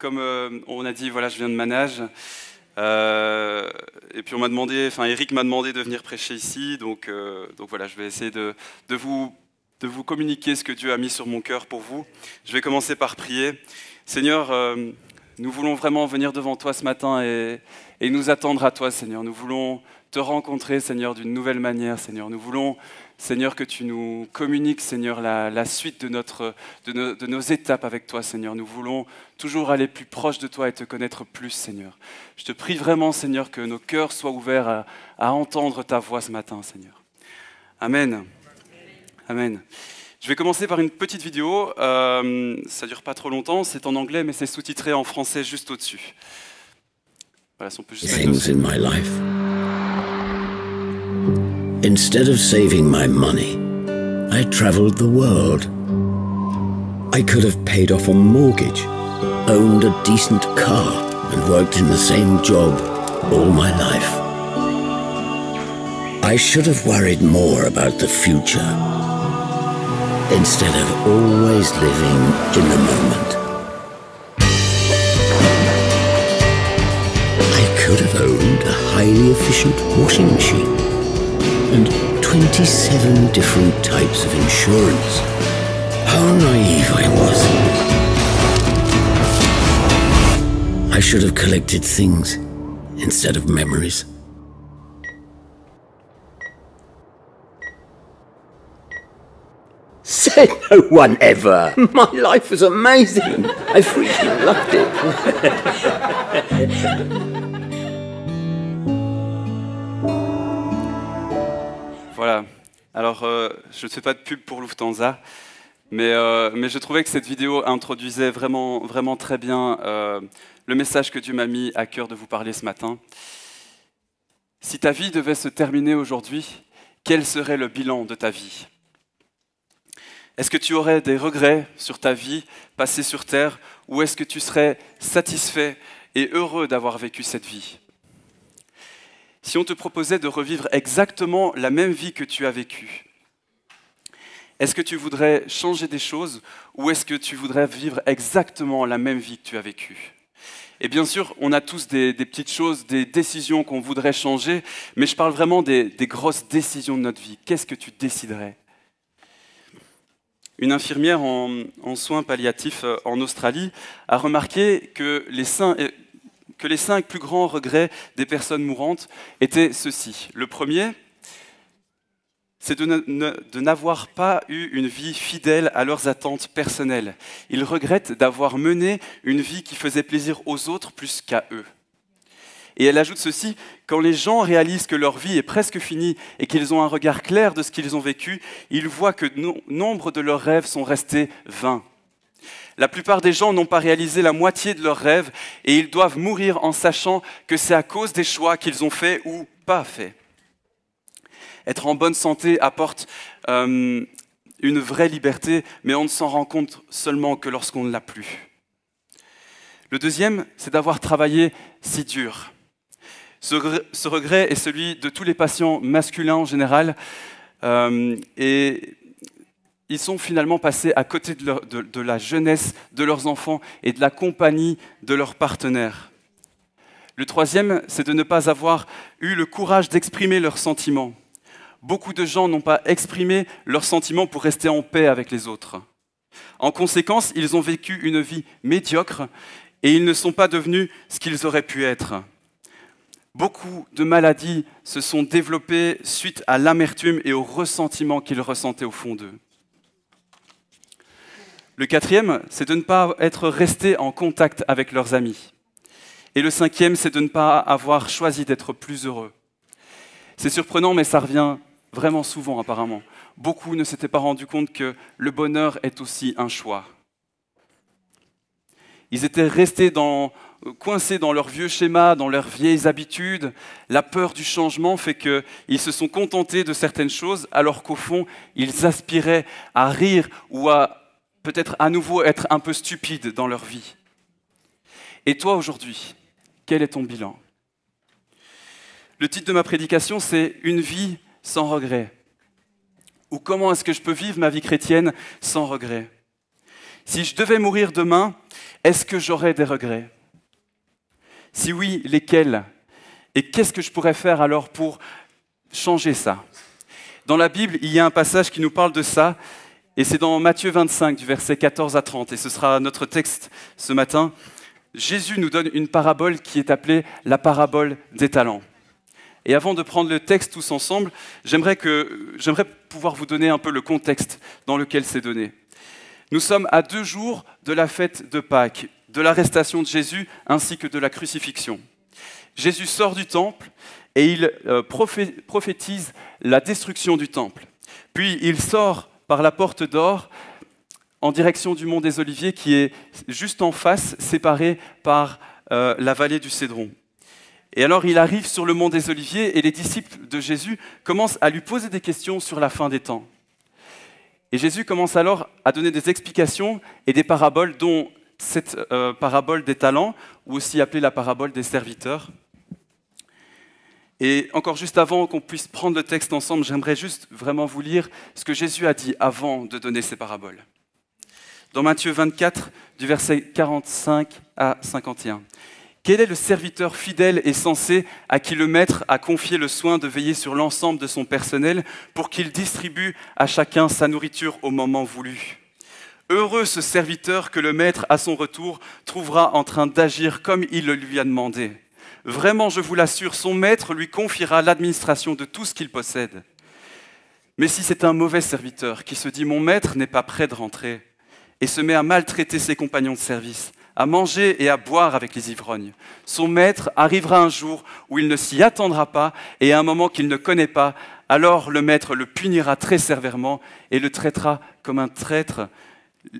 comme euh, on a dit, voilà, je viens de Manage. Euh, et puis on m'a demandé, enfin Eric m'a demandé de venir prêcher ici, donc, euh, donc voilà, je vais essayer de, vous, de vous communiquer ce que Dieu a mis sur mon cœur pour vous. Je vais commencer par prier. Seigneur, nous voulons vraiment venir devant toi ce matin et, nous attendre à toi, Seigneur. Nous voulons te rencontrer, Seigneur, d'une nouvelle manière, Seigneur. Nous voulons, Seigneur, que tu nous communiques, Seigneur, la, suite de, notre, de, nos étapes avec toi, Seigneur. Nous voulons toujours aller plus proche de toi et te connaître plus, Seigneur. Je te prie vraiment, Seigneur, que nos cœurs soient ouverts à entendre ta voix ce matin, Seigneur. Amen. Amen. Je vais commencer par une petite vidéo, euh, ça dure pas trop longtemps, c'est en anglais mais c'est sous-titré en français juste au-dessus. Voilà, on peut juste Things in my life. Instead of saving my money, I traveled the world. I could have paid off a mortgage, owned a decent car, and worked in the same job all my life. I should have worried more about the future. instead of always living in the moment. I could have owned a highly efficient washing machine and 27 different types of insurance. How naive I was. I should have collected things instead of memories. one ever. My life amazing. I freaking loved it. Voilà. Alors, euh, je ne fais pas de pub pour Lufthansa, mais, euh, mais je trouvais que cette vidéo introduisait vraiment, vraiment très bien euh, le message que Dieu m'a mis à cœur de vous parler ce matin. Si ta vie devait se terminer aujourd'hui, quel serait le bilan de ta vie est-ce que tu aurais des regrets sur ta vie passée sur Terre ou est-ce que tu serais satisfait et heureux d'avoir vécu cette vie Si on te proposait de revivre exactement la même vie que tu as vécue, est-ce que tu voudrais changer des choses ou est-ce que tu voudrais vivre exactement la même vie que tu as vécue et bien sûr, on a tous des, petites choses, des décisions qu'on voudrait changer, mais je parle vraiment des grosses décisions de notre vie. Qu'est-ce que tu déciderais une infirmière en, soins palliatifs euh, en Australie a remarqué que les, que les cinq plus grands regrets des personnes mourantes étaient ceux-ci. Le premier, c'est de n'avoir pas eu une vie fidèle à leurs attentes personnelles. Ils regrettent d'avoir mené une vie qui faisait plaisir aux autres plus qu'à eux. Et elle ajoute ceci, quand les gens réalisent que leur vie est presque finie et qu'ils ont un regard clair de ce qu'ils ont vécu, ils voient que nombre de leurs rêves sont restés vains. La plupart des gens n'ont pas réalisé la moitié de leurs rêves et ils doivent mourir en sachant que c'est à cause des choix qu'ils ont faits ou pas faits. Être en bonne santé apporte euh, une vraie liberté, mais on ne s'en rend compte seulement que lorsqu'on ne l'a plus. Le deuxième, c'est d'avoir travaillé si dur. Ce, regret est celui de tous les patients masculins en général, euh, et ils sont finalement passés à côté de la jeunesse de leurs enfants et de la compagnie de leurs partenaires. Le troisième, c'est de ne pas avoir eu le courage d'exprimer leurs sentiments. Beaucoup de gens n'ont pas exprimé leurs sentiments pour rester en paix avec les autres. En conséquence, ils ont vécu une vie médiocre et ils ne sont pas devenus ce qu'ils auraient pu être. Beaucoup de maladies se sont développées suite à l'amertume et au ressentiment qu'ils ressentaient au fond d'eux. Le quatrième, c'est de ne pas être resté en contact avec leurs amis. Et le cinquième, c'est de ne pas avoir choisi d'être plus heureux. C'est surprenant, mais ça revient vraiment souvent apparemment. Beaucoup ne s'étaient pas rendus compte que le bonheur est aussi un choix. Ils étaient restés dans, coincés dans leurs vieux schémas, dans leurs vieilles habitudes. La peur du changement fait qu'ils se sont contentés de certaines choses alors qu'au fond, ils aspiraient à rire ou à peut-être à nouveau être un peu stupides dans leur vie. Et toi aujourd'hui, quel est ton bilan Le titre de ma prédication, c'est Une vie sans regret. Ou comment est-ce que je peux vivre ma vie chrétienne sans regret Si je devais mourir demain, est-ce que j'aurais des regrets si oui, lesquels Et qu'est-ce que je pourrais faire alors pour changer ça Dans la Bible, il y a un passage qui nous parle de ça, et c'est dans Matthieu 25, du verset 14 à 30, et ce sera notre texte ce matin. Jésus nous donne une parabole qui est appelée la parabole des talents. Et avant de prendre le texte tous ensemble, j'aimerais, pouvoir vous donner un peu le contexte dans lequel c'est donné. Nous sommes à deux jours de la fête de Pâques, de l'arrestation de Jésus ainsi que de la crucifixion. Jésus sort du temple et il euh, prophétise la destruction du temple. Puis il sort par la porte d'or en direction du mont des Oliviers qui est juste en face, séparé par euh, la vallée du Cédron. Et alors il arrive sur le mont des Oliviers et les disciples de Jésus commencent à lui poser des questions sur la fin des temps. Et Jésus commence alors à donner des explications et des paraboles dont cette euh, parabole des talents, ou aussi appelée la parabole des serviteurs. Et encore juste avant qu'on puisse prendre le texte ensemble, j'aimerais juste vraiment vous lire ce que Jésus a dit avant de donner ces paraboles. Dans Matthieu 24, du verset 45 à 51. Quel est le serviteur fidèle et sensé à qui le maître a confié le soin de veiller sur l'ensemble de son personnel pour qu'il distribue à chacun sa nourriture au moment voulu Heureux ce serviteur que le maître, à son retour, trouvera en train d'agir comme il le lui a demandé. Vraiment, je vous l'assure, son maître lui confiera l'administration de tout ce qu'il possède. Mais si c'est un mauvais serviteur qui se dit Mon maître n'est pas prêt de rentrer, et se met à maltraiter ses compagnons de service, à manger et à boire avec les ivrognes. Son maître arrivera un jour où il ne s'y attendra pas et à un moment qu'il ne connaît pas, alors le maître le punira très sévèrement et le traitera comme un traître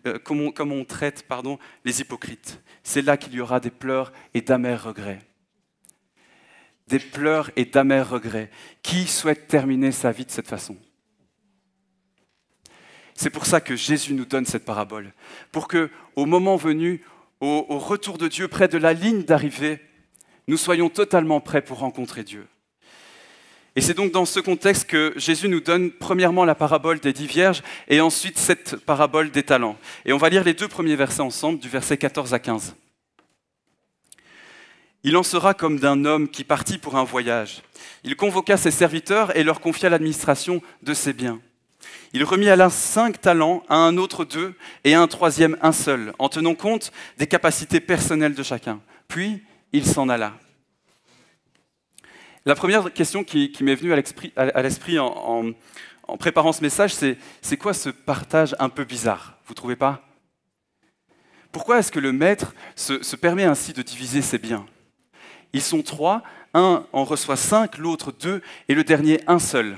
euh, comment, on traite pardon, les hypocrites. C'est là qu'il y aura des pleurs et d'amers regrets. Des pleurs et d'amers regrets. Qui souhaite terminer sa vie de cette façon C'est pour ça que Jésus nous donne cette parabole. Pour que, au moment venu, au retour de Dieu, près de la ligne d'arrivée, nous soyons totalement prêts pour rencontrer Dieu. Et c'est donc dans ce contexte que Jésus nous donne premièrement la parabole des dix vierges et ensuite cette parabole des talents. Et on va lire les deux premiers versets ensemble, du verset 14 à 15. Il en sera comme d'un homme qui partit pour un voyage. Il convoqua ses serviteurs et leur confia l'administration de ses biens. Il remit à l'un cinq talents, à un autre deux et à un troisième un seul, en tenant compte des capacités personnelles de chacun. Puis il s'en alla. La première question qui, m'est venue à l'esprit en, préparant ce message, c'est c'est quoi ce partage un peu bizarre Vous trouvez pas Pourquoi est-ce que le maître se, permet ainsi de diviser ses biens Ils sont trois, un en reçoit cinq, l'autre deux, et le dernier un seul.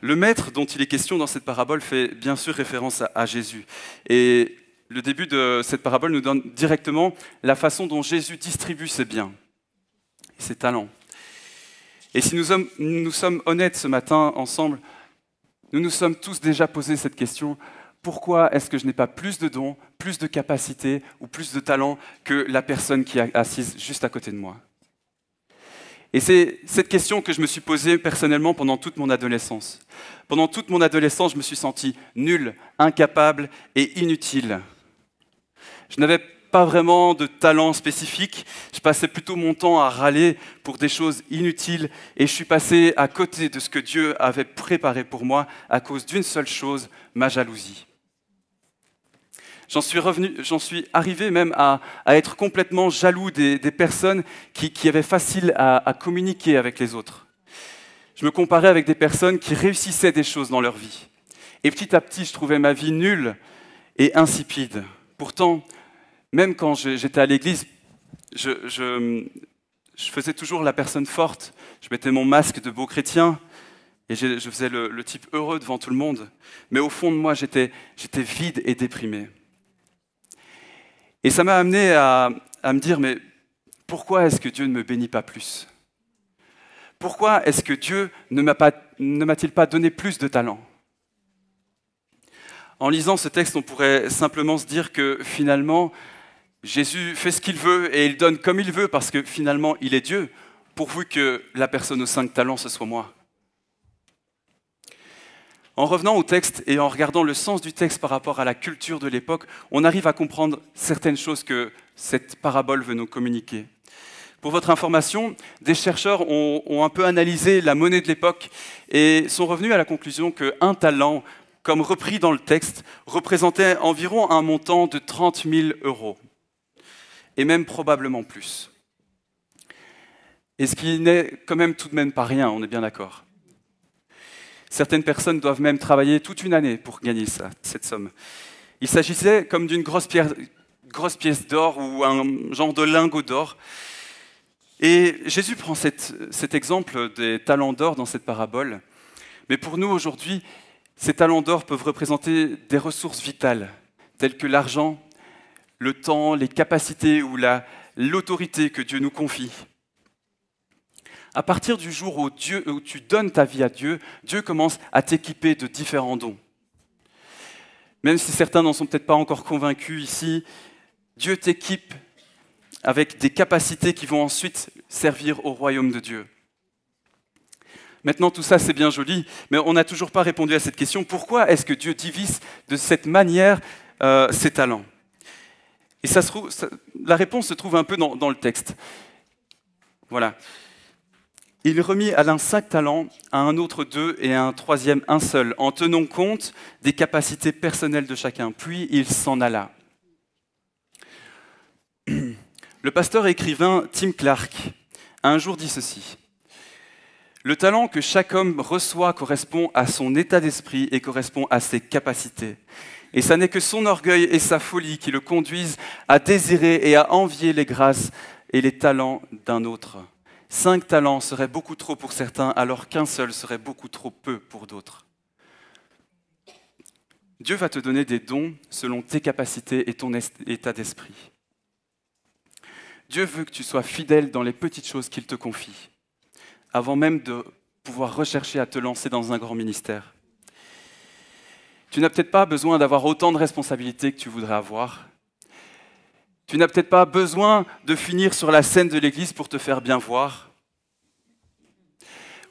Le maître dont il est question dans cette parabole fait bien sûr référence à Jésus. Et le début de cette parabole nous donne directement la façon dont Jésus distribue ses biens ses talents. Et si nous sommes, nous sommes honnêtes ce matin ensemble, nous nous sommes tous déjà posé cette question, pourquoi est-ce que je n'ai pas plus de dons, plus de capacités ou plus de talents que la personne qui est assise juste à côté de moi Et c'est cette question que je me suis posée personnellement pendant toute mon adolescence. Pendant toute mon adolescence, je me suis senti nul, incapable et inutile. Je n'avais pas vraiment de talent spécifique. Je passais plutôt mon temps à râler pour des choses inutiles et je suis passé à côté de ce que Dieu avait préparé pour moi à cause d'une seule chose, ma jalousie. J'en suis, revenu, j'en suis arrivé même à, à être complètement jaloux des, des personnes qui, qui, avaient facile à, à communiquer avec les autres. Je me comparais avec des personnes qui réussissaient des choses dans leur vie. Et petit à petit, je trouvais ma vie nulle et insipide. Pourtant, même quand j'étais à l'église, je, faisais toujours la personne forte. Je mettais mon masque de beau chrétien et je, faisais le, type heureux devant tout le monde. Mais au fond de moi, j'étais vide et déprimé. Et ça m'a amené à, à me dire, mais pourquoi est-ce que Dieu ne me bénit pas plus Pourquoi est-ce que Dieu ne m'a-t-il pas donné plus de talent En lisant ce texte, on pourrait simplement se dire que finalement, Jésus fait ce qu'il veut et il donne comme il veut parce que finalement il est Dieu, pourvu que la personne aux cinq talents, ce soit moi. En revenant au texte et en regardant le sens du texte par rapport à la culture de l'époque, on arrive à comprendre certaines choses que cette parabole veut nous communiquer. Pour votre information, des chercheurs ont, un peu analysé la monnaie de l'époque et sont revenus à la conclusion qu'un talent, comme repris dans le texte, représentait environ un montant de 30 000 euros et même probablement plus. Et ce qui n'est quand même tout de même pas rien, on est bien d'accord. Certaines personnes doivent même travailler toute une année pour gagner cette somme. Il s'agissait comme d'une grosse, pièce d'or ou un genre de lingot d'or. Et Jésus prend cet exemple des talents d'or dans cette parabole. Mais pour nous aujourd'hui, ces talents d'or peuvent représenter des ressources vitales, telles que l'argent, le temps, les capacités ou l'autorité que Dieu nous confie. À partir du jour où, Dieu, où tu donnes ta vie à Dieu, Dieu commence à t'équiper de différents dons. Même si certains n'en sont peut-être pas encore convaincus ici, Dieu t'équipe avec des capacités qui vont ensuite servir au royaume de Dieu. Maintenant, tout ça, c'est bien joli, mais on n'a toujours pas répondu à cette question. Pourquoi est-ce que Dieu divise de cette manière euh, ses talents et la réponse se trouve un peu dans, dans le texte. Voilà. Il remit à l'un cinq talents, à un autre deux et à un troisième un seul, en tenant compte des capacités personnelles de chacun. Puis il s'en alla. Le pasteur et écrivain Tim Clark a un jour dit ceci. Le talent que chaque homme reçoit correspond à son état d'esprit et correspond à ses capacités. Et ça n'est que son orgueil et sa folie qui le conduisent à désirer et à envier les grâces et les talents d'un autre. Cinq talents seraient beaucoup trop pour certains, alors qu'un seul serait beaucoup trop peu pour d'autres. Dieu va te donner des dons selon tes capacités et ton état d'esprit. Dieu veut que tu sois fidèle dans les petites choses qu'il te confie, avant même de pouvoir rechercher à te lancer dans un grand ministère. Tu n'as peut-être pas besoin d'avoir autant de responsabilités que tu voudrais avoir. Tu n'as peut-être pas besoin de finir sur la scène de l'Église pour te faire bien voir.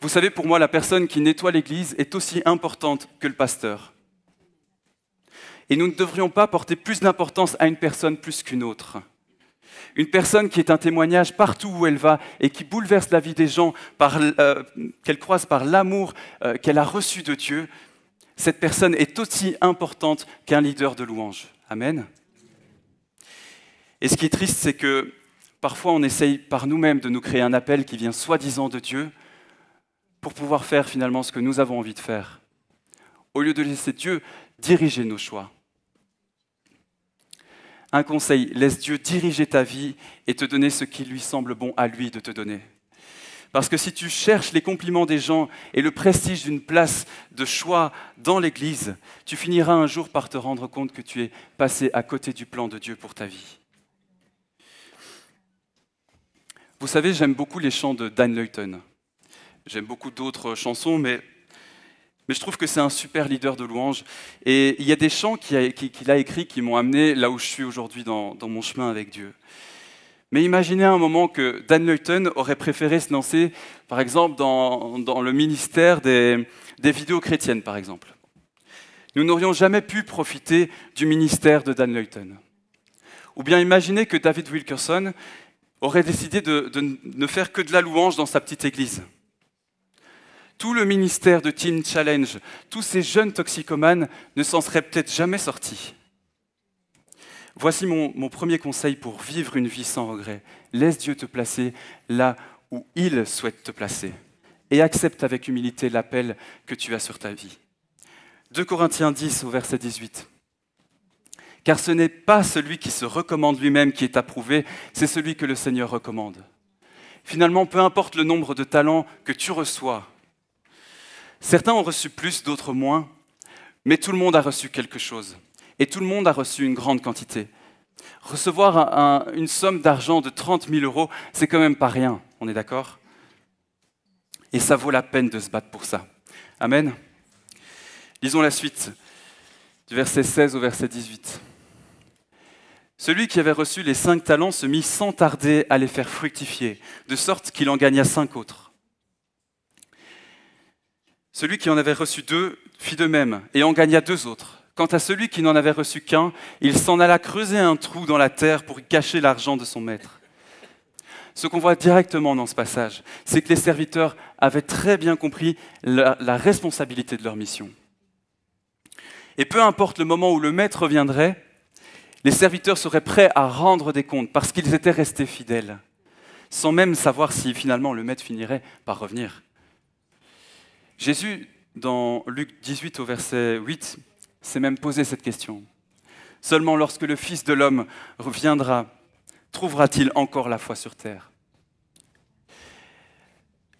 Vous savez, pour moi, la personne qui nettoie l'Église est aussi importante que le pasteur. Et nous ne devrions pas porter plus d'importance à une personne plus qu'une autre. Une personne qui est un témoignage partout où elle va et qui bouleverse la vie des gens, euh, qu'elle croise par l'amour euh, qu'elle a reçu de Dieu, cette personne est aussi importante qu'un leader de louange. Amen. Et ce qui est triste, c'est que parfois on essaye par nous-mêmes de nous créer un appel qui vient soi-disant de Dieu pour pouvoir faire finalement ce que nous avons envie de faire, au lieu de laisser Dieu diriger nos choix. Un conseil, laisse Dieu diriger ta vie et te donner ce qui lui semble bon à lui de te donner. Parce que si tu cherches les compliments des gens et le prestige d'une place de choix dans l'Église, tu finiras un jour par te rendre compte que tu es passé à côté du plan de Dieu pour ta vie. Vous savez, j'aime beaucoup les chants de Dan leighton J'aime beaucoup d'autres chansons, mais, je trouve que c'est un super leader de louange. Et il y a des chants qu'il a, écrits qui m'ont amené là où je suis aujourd'hui dans mon chemin avec Dieu. Mais imaginez un moment que Dan Newton aurait préféré se lancer, par exemple, dans, le ministère des, vidéos chrétiennes, par exemple. Nous n'aurions jamais pu profiter du ministère de Dan Newton. Ou bien imaginez que David Wilkerson aurait décidé de, de, ne faire que de la louange dans sa petite église. Tout le ministère de Teen Challenge, tous ces jeunes toxicomanes ne s'en seraient peut-être jamais sortis. Voici mon, premier conseil pour vivre une vie sans regret. Laisse Dieu te placer là où il souhaite te placer et accepte avec humilité l'appel que tu as sur ta vie. 2 Corinthiens 10 au verset 18. Car ce n'est pas celui qui se recommande lui-même qui est approuvé, c'est celui que le Seigneur recommande. Finalement, peu importe le nombre de talents que tu reçois, certains ont reçu plus, d'autres moins, mais tout le monde a reçu quelque chose. Et tout le monde a reçu une grande quantité. Recevoir une somme d'argent de 30 000 euros, c'est quand même pas rien, on est d'accord Et ça vaut la peine de se battre pour ça. Amen Lisons la suite, du verset 16 au verset 18. Celui qui avait reçu les cinq talents se mit sans tarder à les faire fructifier, de sorte qu'il en gagna cinq autres. Celui qui en avait reçu deux fit de même et en gagna deux autres. Quant à celui qui n'en avait reçu qu'un, il s'en alla creuser un trou dans la terre pour y cacher l'argent de son maître. Ce qu'on voit directement dans ce passage, c'est que les serviteurs avaient très bien compris la, la responsabilité de leur mission. Et peu importe le moment où le maître reviendrait, les serviteurs seraient prêts à rendre des comptes parce qu'ils étaient restés fidèles, sans même savoir si finalement le maître finirait par revenir. Jésus, dans Luc 18 au verset 8, c'est même posé cette question. Seulement lorsque le Fils de l'homme reviendra, trouvera-t-il encore la foi sur terre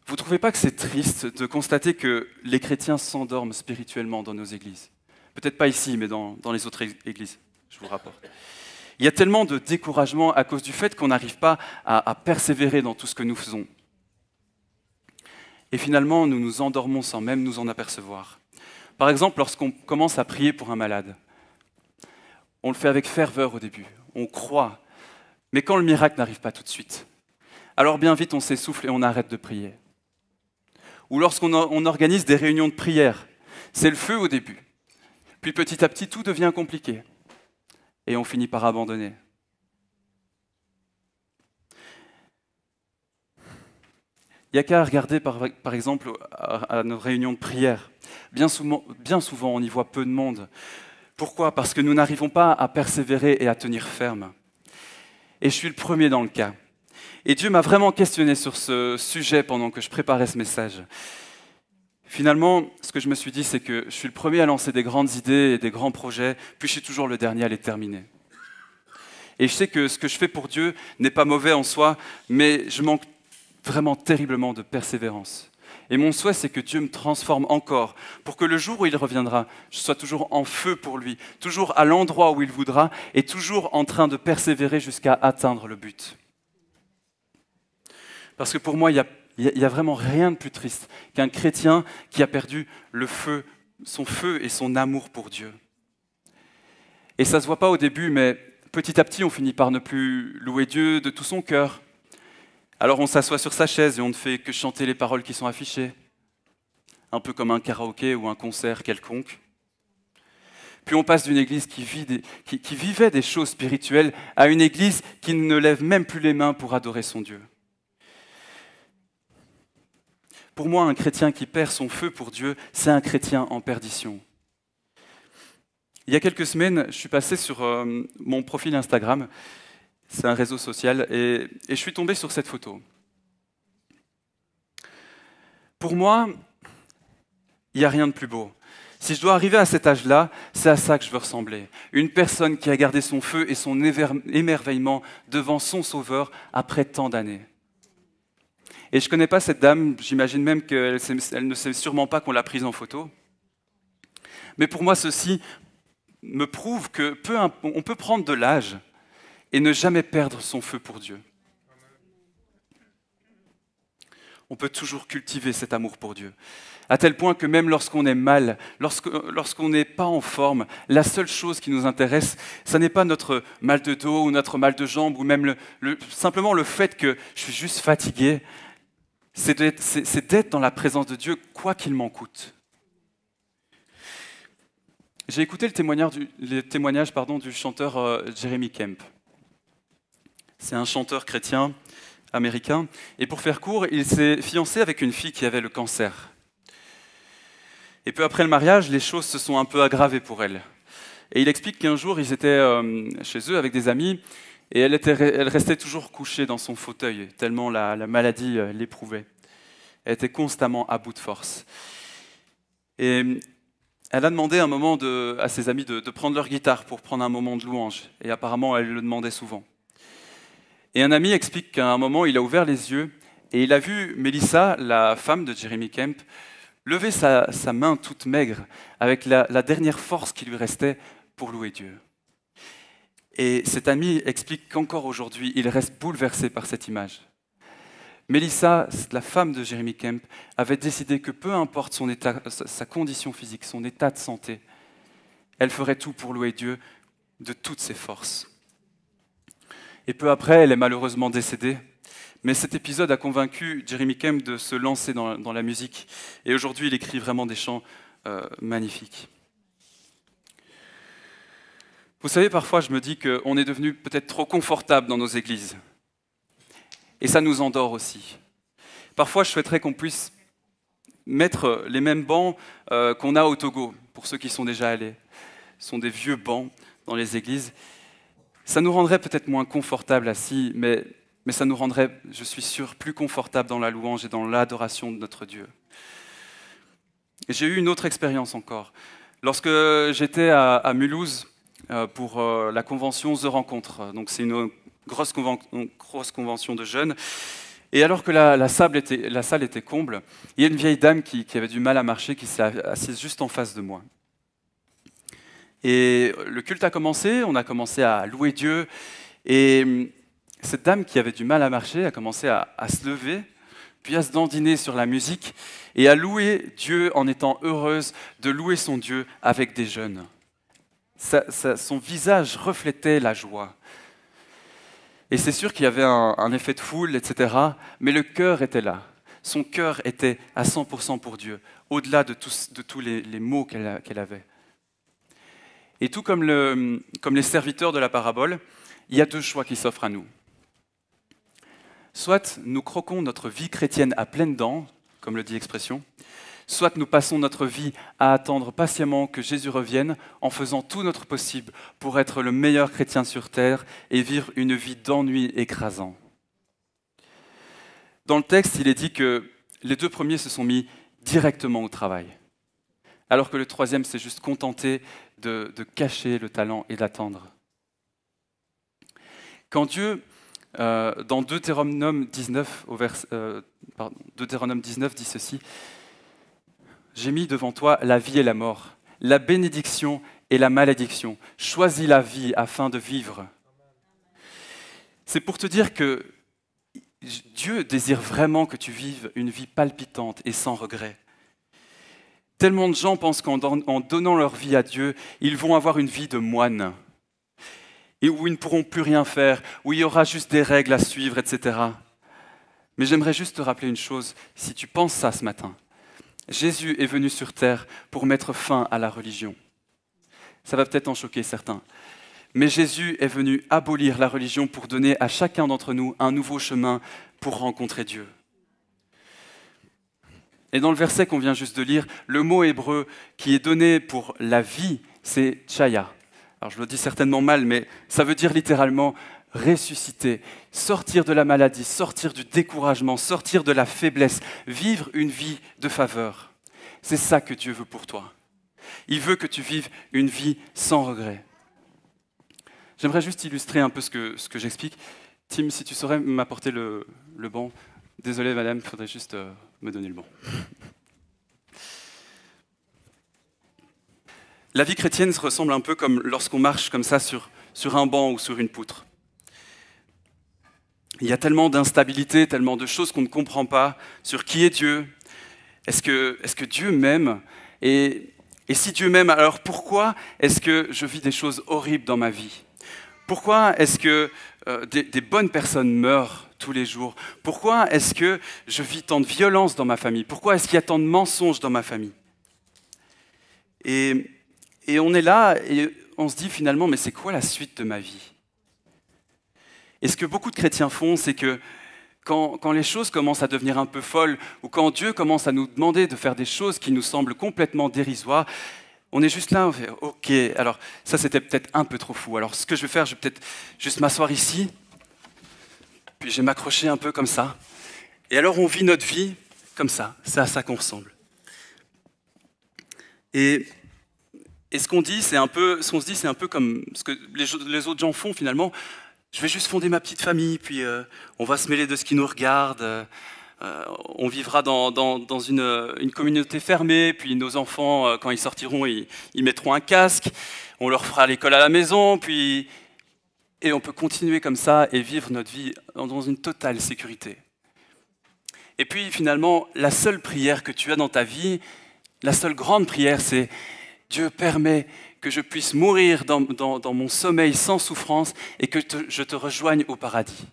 Vous ne trouvez pas que c'est triste de constater que les chrétiens s'endorment spirituellement dans nos églises Peut-être pas ici, mais dans, les autres églises, je vous rapporte. Il y a tellement de découragement à cause du fait qu'on n'arrive pas à, persévérer dans tout ce que nous faisons. Et finalement, nous nous endormons sans même nous en apercevoir. Par exemple, lorsqu'on commence à prier pour un malade, on le fait avec ferveur au début, on croit. Mais quand le miracle n'arrive pas tout de suite, alors bien vite on s'essouffle et on arrête de prier. Ou lorsqu'on organise des réunions de prière, c'est le feu au début. Puis petit à petit, tout devient compliqué. Et on finit par abandonner. il n'y a qu'à regarder par, par exemple à, à, nos réunions de prière. Bien souvent, bien souvent, on y voit peu de monde. Pourquoi Parce que nous n'arrivons pas à persévérer et à tenir ferme. Et je suis le premier dans le cas. Et Dieu m'a vraiment questionné sur ce sujet pendant que je préparais ce message. Finalement, ce que je me suis dit, c'est que je suis le premier à lancer des grandes idées et des grands projets, puis je suis toujours le dernier à les terminer. Et je sais que ce que je fais pour Dieu n'est pas mauvais en soi, mais je manque vraiment terriblement de persévérance. Et mon souhait, c'est que Dieu me transforme encore, pour que le jour où il reviendra, je sois toujours en feu pour lui, toujours à l'endroit où il voudra, et toujours en train de persévérer jusqu'à atteindre le but. Parce que pour moi, il n'y a, a vraiment rien de plus triste qu'un chrétien qui a perdu le feu, son feu et son amour pour Dieu. Et ça ne se voit pas au début, mais petit à petit, on finit par ne plus louer Dieu de tout son cœur, alors on s'assoit sur sa chaise et on ne fait que chanter les paroles qui sont affichées, un peu comme un karaoké ou un concert quelconque. Puis on passe d'une église qui, vivait des choses spirituelles à une église qui ne lève même plus les mains pour adorer son Dieu. Pour moi, un chrétien qui perd son feu pour Dieu, c'est un chrétien en perdition. Il y a quelques semaines, je suis passé sur euh, mon profil Instagram c'est un réseau social et, je suis tombé sur cette photo. Pour moi, il n'y a rien de plus beau. Si je dois arriver à cet âge-là, c'est à ça que je veux ressembler. Une personne qui a gardé son feu et son émerveillement devant son sauveur après tant d'années. Et je ne connais pas cette dame, j'imagine même qu'elle ne sait sûrement pas qu'on l'a prise en photo. Mais pour moi, ceci me prouve que on peut prendre de l'âge et ne jamais perdre son feu pour Dieu. On peut toujours cultiver cet amour pour Dieu. À tel point que même lorsqu'on est mal, lorsqu'on n'est pas en forme, la seule chose qui nous intéresse, ce n'est pas notre mal de dos ou notre mal de jambe ou même simplement le fait que je suis juste fatigué. C'est d'être dans la présence de Dieu quoi qu'il m'en coûte. J'ai écouté le témoignage du, du chanteur euh, Jeremy Kemp. C'est un chanteur chrétien américain. Et pour faire court, il s'est fiancé avec une fille qui avait le cancer. Et peu après le mariage, les choses se sont un peu aggravées pour elle. Et il explique qu'un jour, ils étaient euh, chez eux avec des amis, et elle, restait toujours couchée dans son fauteuil, tellement la, maladie euh, l'éprouvait. Elle était constamment à bout de force. Et elle a demandé un moment à ses amis de prendre leur guitare pour prendre un moment de louange, et apparemment, elle le demandait souvent. Et un ami explique qu'à un moment, il a ouvert les yeux et il a vu Mélissa, la femme de Jeremy Kemp, lever sa, main toute maigre avec la, dernière force qui lui restait pour louer Dieu. Et cet ami explique qu'encore aujourd'hui, il reste bouleversé par cette image. Mélissa, la femme de Jeremy Kemp, avait décidé que peu importe sa condition physique, son état de santé, elle ferait tout pour louer Dieu de toutes ses forces et peu après, elle est malheureusement décédée. Mais cet épisode a convaincu Jeremy Kemp de se lancer dans, la musique. Et aujourd'hui, il écrit vraiment des chants euh, magnifiques. Vous savez, parfois, je me dis qu'on est devenu peut-être trop confortable dans nos églises. Et ça nous endort aussi. Parfois, je souhaiterais qu'on puisse mettre les mêmes bancs euh, qu'on a au Togo, pour ceux qui sont déjà allés. Ce sont des vieux bancs dans les églises. Ça nous rendrait peut-être moins confortables assis, mais, mais ça nous rendrait, je suis sûr, plus confortables dans la louange et dans l'adoration de notre Dieu. j'ai eu une autre expérience encore. Lorsque j'étais à, Mulhouse euh, pour euh, la convention The Rencontre, euh, donc c'est une grosse, convention de jeunes, et alors que la, salle était, comble, il y a une vieille dame qui, qui avait du mal à marcher qui s'est assise juste en face de moi. Et le culte a commencé, on a commencé à louer Dieu. Et hum, cette dame qui avait du mal à marcher a commencé à, se lever, puis à se dandiner sur la musique et à louer Dieu en étant heureuse de louer son Dieu avec des jeunes. son visage reflétait la joie. Et c'est sûr qu'il y avait un, effet de foule, etc. Mais le cœur était là. Son cœur était à 100% pour Dieu, au-delà de, tous les, mots qu'elle avait. Et tout comme, les serviteurs de la parabole, il y a deux choix qui s'offrent à nous. Soit nous croquons notre vie chrétienne à pleines dents, comme le dit l'expression, soit nous passons notre vie à attendre patiemment que Jésus revienne en faisant tout notre possible pour être le meilleur chrétien sur terre et vivre une vie d'ennui écrasant. Dans le texte, il est dit que les deux premiers se sont mis directement au travail alors que le troisième, c'est juste contenter de, cacher le talent et d'attendre. Quand Dieu, euh, dans Deutéronome 19, euh, Deutéronome 19 dit ceci, J'ai mis devant toi la vie et la mort, la bénédiction et la malédiction. Choisis la vie afin de vivre. C'est pour te dire que Dieu désire vraiment que tu vives une vie palpitante et sans regret. Tellement de gens pensent qu'en donnant leur vie à Dieu, ils vont avoir une vie de moine, et où ils ne pourront plus rien faire, où il y aura juste des règles à suivre, etc. Mais j'aimerais juste te rappeler une chose, si tu penses ça ce matin, Jésus est venu sur terre pour mettre fin à la religion. Ça va peut-être en choquer certains. Mais Jésus est venu abolir la religion pour donner à chacun d'entre nous un nouveau chemin pour rencontrer Dieu. Et dans le verset qu'on vient juste de lire, le mot hébreu qui est donné pour la vie, c'est tchaya. Alors je le dis certainement mal, mais ça veut dire littéralement ressusciter, sortir de la maladie, sortir du découragement, sortir de la faiblesse, vivre une vie de faveur. C'est ça que Dieu veut pour toi. Il veut que tu vives une vie sans regret. J'aimerais juste illustrer un peu ce que, ce que j'explique. Tim, si tu saurais m'apporter le, le banc. Désolé, madame, il faudrait juste euh, me donner le bon. La vie chrétienne se ressemble un peu comme lorsqu'on marche comme ça sur, sur un banc ou sur une poutre. Il y a tellement d'instabilité, tellement de choses qu'on ne comprend pas sur qui est Dieu. Est-ce que, que, Dieu m'aime et, si Dieu m'aime, alors pourquoi est-ce que je vis des choses horribles dans ma vie Pourquoi est-ce que euh, des bonnes personnes meurent tous les jours Pourquoi est-ce que je vis tant de violence dans ma famille Pourquoi est-ce qu'il y a tant de mensonges dans ma famille et, on est là et on se dit finalement, mais c'est quoi la suite de ma vie Et ce que beaucoup de chrétiens font, c'est que quand, quand, les choses commencent à devenir un peu folles, ou quand Dieu commence à nous demander de faire des choses qui nous semblent complètement dérisoires, on est juste là, on fait, ok, alors ça c'était peut-être un peu trop fou, alors ce que je vais faire, je vais peut-être juste m'asseoir ici, puis je vais m'accrocher un peu comme ça. Et alors on vit notre vie comme ça, c'est à ça qu'on ressemble. Et, et ce qu'on dit, c'est un peu, ce se dit, c'est un peu comme ce que les, autres gens font finalement. Je vais juste fonder ma petite famille, puis euh, on va se mêler de ce qui nous regarde. Euh, on vivra dans, dans, une, communauté fermée, puis nos enfants, euh, quand ils sortiront, ils, ils mettront un casque. On leur fera l'école à la maison, puis et on peut continuer comme ça et vivre notre vie dans une totale sécurité. Et puis finalement, la seule prière que tu as dans ta vie, la seule grande prière, c'est Dieu permet que je puisse mourir dans, mon sommeil sans souffrance et que je te rejoigne au paradis.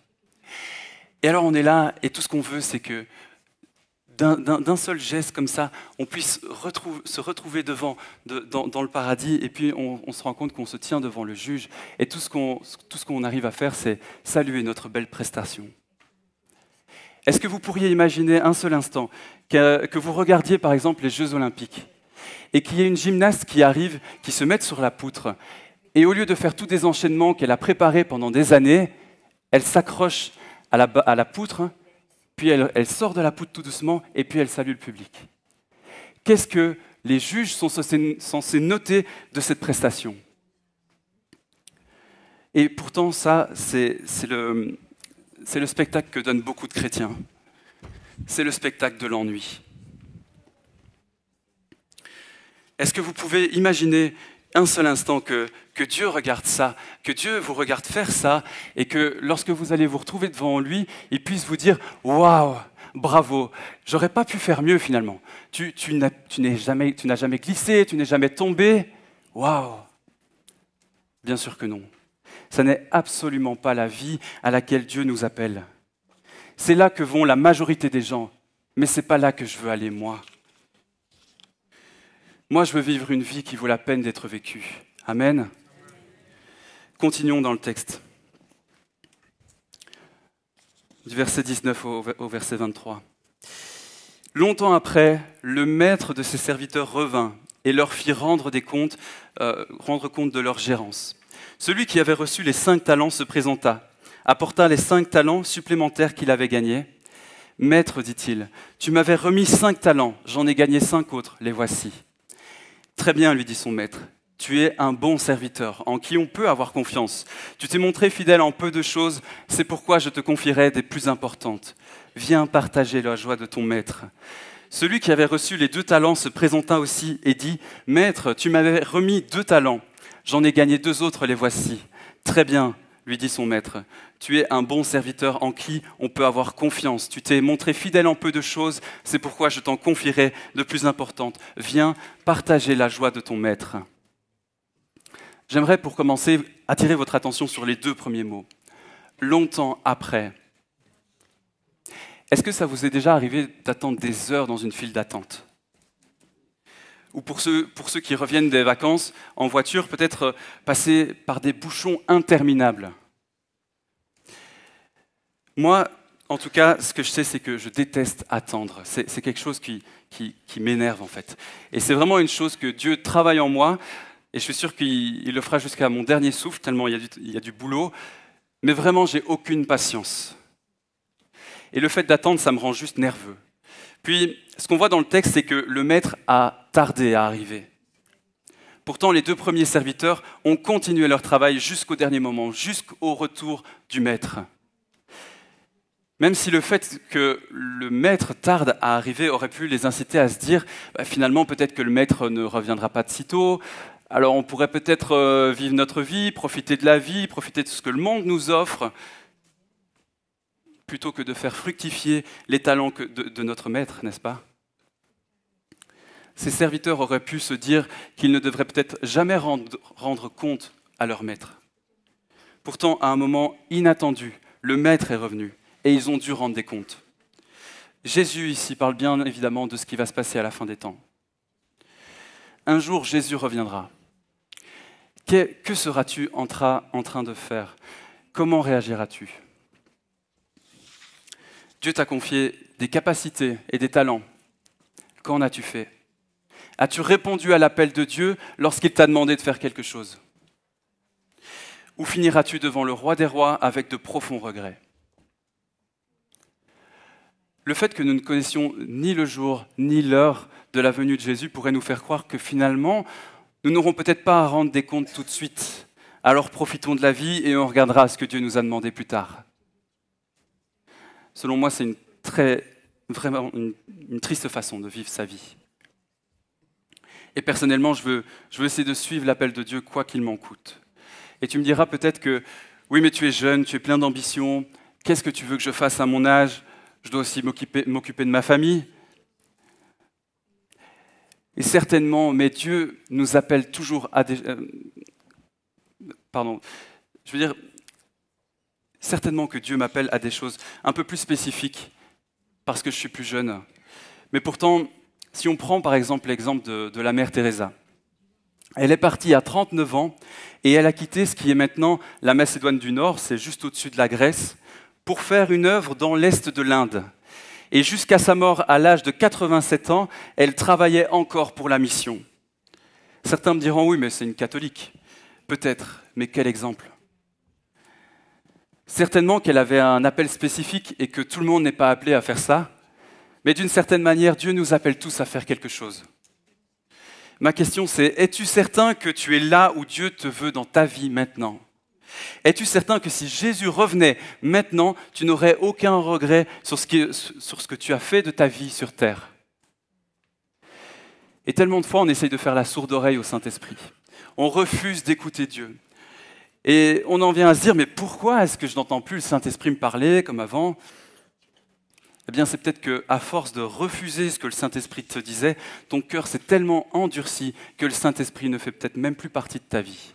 Et alors on est là et tout ce qu'on veut, c'est que d'un seul geste comme ça, on puisse se retrouver devant, dans, le paradis, et puis on, se rend compte qu'on se tient devant le juge, et tout ce qu'on arrive à faire, c'est saluer notre belle prestation. Est-ce que vous pourriez imaginer un seul instant que, vous regardiez par exemple les Jeux olympiques, et qu'il y ait une gymnaste qui arrive, qui se mette sur la poutre, et au lieu de faire tous des enchaînements qu'elle a préparés pendant des années, elle s'accroche à la poutre, puis elle, sort de la poudre tout doucement, et puis elle salue le public. Qu'est-ce que les juges sont censés noter de cette prestation Et pourtant, ça, c'est le, le spectacle que donnent beaucoup de chrétiens. C'est le spectacle de l'ennui. Est-ce que vous pouvez imaginer un seul instant que, Dieu regarde ça, que Dieu vous regarde faire ça, et que lorsque vous allez vous retrouver devant lui, il puisse vous dire Waouh, bravo, j'aurais pas pu faire mieux finalement. Tu, n'as jamais, jamais, glissé, tu n'es jamais tombé. Waouh Bien sûr que non. Ça n'est absolument pas la vie à laquelle Dieu nous appelle. C'est là que vont la majorité des gens, mais ce n'est pas là que je veux aller moi. Moi, je veux vivre une vie qui vaut la peine d'être vécue. Amen. Continuons dans le texte. Du verset 19 au verset 23. Longtemps après, le maître de ses serviteurs revint et leur fit rendre, des comptes, euh, rendre compte de leur gérance. Celui qui avait reçu les cinq talents se présenta, apporta les cinq talents supplémentaires qu'il avait gagnés. Maître, dit-il, tu m'avais remis cinq talents, j'en ai gagné cinq autres, les voici. Très bien, lui dit son maître. Tu es un bon serviteur en qui on peut avoir confiance. Tu t'es montré fidèle en peu de choses, c'est pourquoi je te confierai des plus importantes. Viens partager la joie de ton maître. Celui qui avait reçu les deux talents se présenta aussi et dit, Maître, tu m'avais remis deux talents, j'en ai gagné deux autres, les voici. Très bien, lui dit son maître, tu es un bon serviteur en qui on peut avoir confiance. Tu t'es montré fidèle en peu de choses, c'est pourquoi je t'en confierai de plus importantes. Viens partager la joie de ton maître. J'aimerais pour commencer attirer votre attention sur les deux premiers mots. Longtemps après. Est-ce que ça vous est déjà arrivé d'attendre des heures dans une file d'attente ou pour ceux, pour ceux qui reviennent des vacances en voiture, peut-être euh, passer par des bouchons interminables. Moi, en tout cas, ce que je sais, c'est que je déteste attendre. C'est quelque chose qui, m'énerve, en fait. Et c'est vraiment une chose que Dieu travaille en moi. Et je suis sûr qu'il le fera jusqu'à mon dernier souffle, tellement il y a du, il y a du boulot. Mais vraiment, j'ai aucune patience. Et le fait d'attendre, ça me rend juste nerveux. Puis, ce qu'on voit dans le texte, c'est que le maître a tardé à arriver. Pourtant, les deux premiers serviteurs ont continué leur travail jusqu'au dernier moment, jusqu'au retour du maître. Même si le fait que le maître tarde à arriver aurait pu les inciter à se dire bah, finalement peut-être que le maître ne reviendra pas de sitôt, alors on pourrait peut-être euh, vivre notre vie, profiter de la vie, profiter de ce que le monde nous offre, plutôt que de faire fructifier les talents de, notre maître, n'est-ce pas Ces serviteurs auraient pu se dire qu'ils ne devraient peut-être jamais rendre compte à leur maître. Pourtant, à un moment inattendu, le maître est revenu et ils ont dû rendre des comptes. Jésus ici parle bien évidemment de ce qui va se passer à la fin des temps. Un jour, Jésus reviendra. Que, seras-tu en train de faire Comment réagiras-tu Dieu t'a confié des capacités et des talents. Qu'en as-tu fait As-tu répondu à l'appel de Dieu lorsqu'il t'a demandé de faire quelque chose Ou finiras-tu devant le roi des rois avec de profonds regrets le fait que nous ne connaissions ni le jour ni l'heure de la venue de Jésus pourrait nous faire croire que finalement, nous n'aurons peut-être pas à rendre des comptes tout de suite. Alors profitons de la vie et on regardera ce que Dieu nous a demandé plus tard. Selon moi, c'est une très, vraiment une, triste façon de vivre sa vie. Et personnellement, je veux, je veux essayer de suivre l'appel de Dieu quoi qu'il m'en coûte. Et tu me diras peut-être que oui, mais tu es jeune, tu es plein d'ambition, qu'est-ce que tu veux que je fasse à mon âge je dois aussi m'occuper de ma famille. Et certainement, mais Dieu nous appelle toujours à des... Euh, pardon. Je veux dire, certainement que Dieu m'appelle à des choses un peu plus spécifiques parce que je suis plus jeune. Mais pourtant, si on prend par exemple l'exemple de, de la mère Teresa, elle est partie à 39 ans et elle a quitté ce qui est maintenant la Macédoine du Nord, c'est juste au-dessus de la Grèce, pour faire une œuvre dans l'Est de l'Inde. Et jusqu'à sa mort à l'âge de 87 ans, elle travaillait encore pour la mission. Certains me diront oui, mais c'est une catholique. Peut-être, mais quel exemple Certainement qu'elle avait un appel spécifique et que tout le monde n'est pas appelé à faire ça, mais d'une certaine manière, Dieu nous appelle tous à faire quelque chose. Ma question c'est, es-tu certain que tu es là où Dieu te veut dans ta vie maintenant es-tu certain que si Jésus revenait maintenant, tu n'aurais aucun regret sur ce, que tu as fait de ta vie sur terre Et tellement de fois, on essaye de faire la sourde oreille au Saint-Esprit. On refuse d'écouter Dieu. Et on en vient à se dire, mais pourquoi est-ce que je n'entends plus le Saint-Esprit me parler comme avant Eh bien, c'est peut-être qu'à force de refuser ce que le Saint-Esprit te disait, ton cœur s'est tellement endurci que le Saint-Esprit ne fait peut-être même plus partie de ta vie.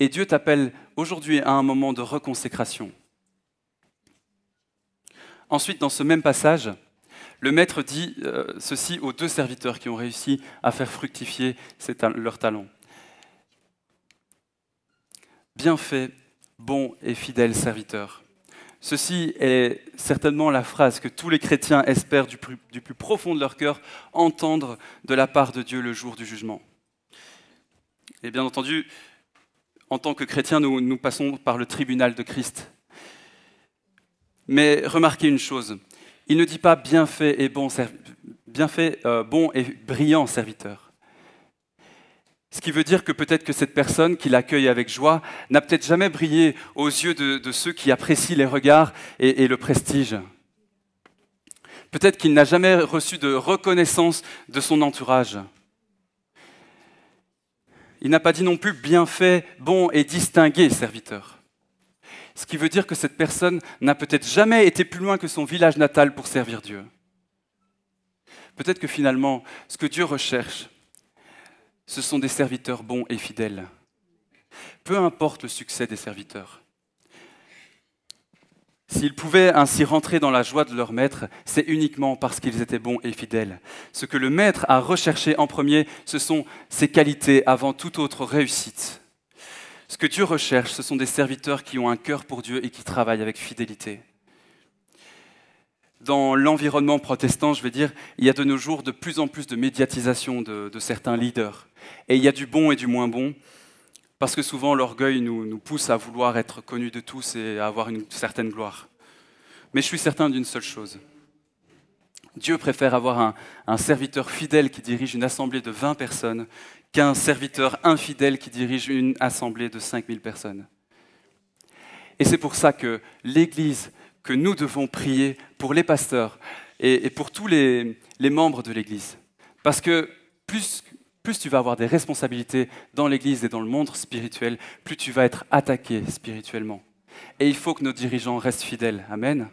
Et Dieu t'appelle aujourd'hui à un moment de reconsécration. Ensuite, dans ce même passage, le maître dit euh, ceci aux deux serviteurs qui ont réussi à faire fructifier leur leurs talents. Bien fait, bon et fidèle serviteur. Ceci est certainement la phrase que tous les chrétiens espèrent du plus profond de leur cœur entendre de la part de Dieu le jour du jugement. Et bien entendu, en tant que chrétien, nous, passons par le tribunal de Christ. Mais remarquez une chose, il ne dit pas bien fait et bon, bien fait, euh, bon et brillant serviteur. Ce qui veut dire que peut-être que cette personne qui l'accueille avec joie n'a peut-être jamais brillé aux yeux de, ceux qui apprécient les regards et le prestige. Peut-être qu'il n'a jamais reçu de reconnaissance de son entourage. Il n'a pas dit non plus bien fait, bon et distingué serviteur. Ce qui veut dire que cette personne n'a peut-être jamais été plus loin que son village natal pour servir Dieu. Peut-être que finalement, ce que Dieu recherche, ce sont des serviteurs bons et fidèles. Peu importe le succès des serviteurs, S'ils pouvaient ainsi rentrer dans la joie de leur maître, c'est uniquement parce qu'ils étaient bons et fidèles. Ce que le maître a recherché en premier, ce sont ses qualités avant toute autre réussite. Ce que Dieu recherche, ce sont des serviteurs qui ont un cœur pour Dieu et qui travaillent avec fidélité. Dans l'environnement protestant, je vais dire, il y a de nos jours de plus en plus de médiatisation de, de certains leaders. Et il y a du bon et du moins bon parce que souvent l'orgueil nous, pousse à vouloir être connus de tous et à avoir une certaine gloire. Mais je suis certain d'une seule chose. Dieu préfère avoir un, serviteur fidèle qui dirige une assemblée de 20 personnes qu'un serviteur infidèle qui dirige une assemblée de 5000 personnes. Et c'est pour ça que l'Église, que nous devons prier pour les pasteurs et, pour tous les membres de l'Église. Parce que plus plus tu vas avoir des responsabilités dans l'Église et dans le monde spirituel, plus tu vas être attaqué spirituellement. Et il faut que nos dirigeants restent fidèles. Amen.